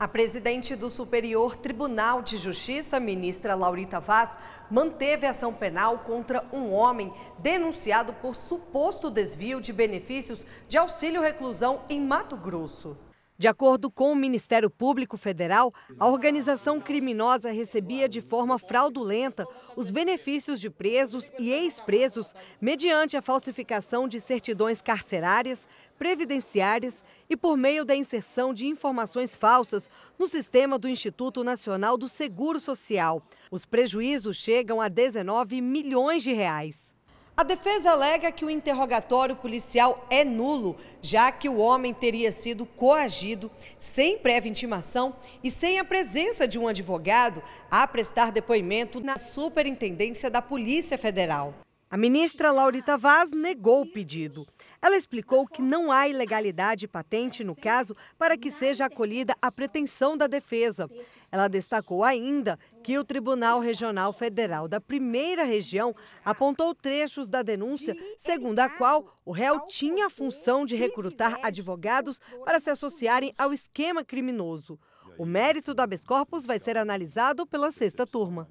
A presidente do Superior Tribunal de Justiça, ministra Laurita Vaz, manteve ação penal contra um homem denunciado por suposto desvio de benefícios de auxílio reclusão em Mato Grosso. De acordo com o Ministério Público Federal, a organização criminosa recebia de forma fraudulenta os benefícios de presos e ex-presos mediante a falsificação de certidões carcerárias, previdenciárias e por meio da inserção de informações falsas no sistema do Instituto Nacional do Seguro Social. Os prejuízos chegam a 19 milhões de reais. A defesa alega que o interrogatório policial é nulo, já que o homem teria sido coagido, sem prévia intimação e sem a presença de um advogado, a prestar depoimento na Superintendência da Polícia Federal. A ministra Laurita Vaz negou o pedido. Ela explicou que não há ilegalidade patente no caso para que seja acolhida a pretensão da defesa. Ela destacou ainda que o Tribunal Regional Federal da Primeira Região apontou trechos da denúncia, segundo a qual o réu tinha a função de recrutar advogados para se associarem ao esquema criminoso. O mérito do habeas corpus vai ser analisado pela sexta turma.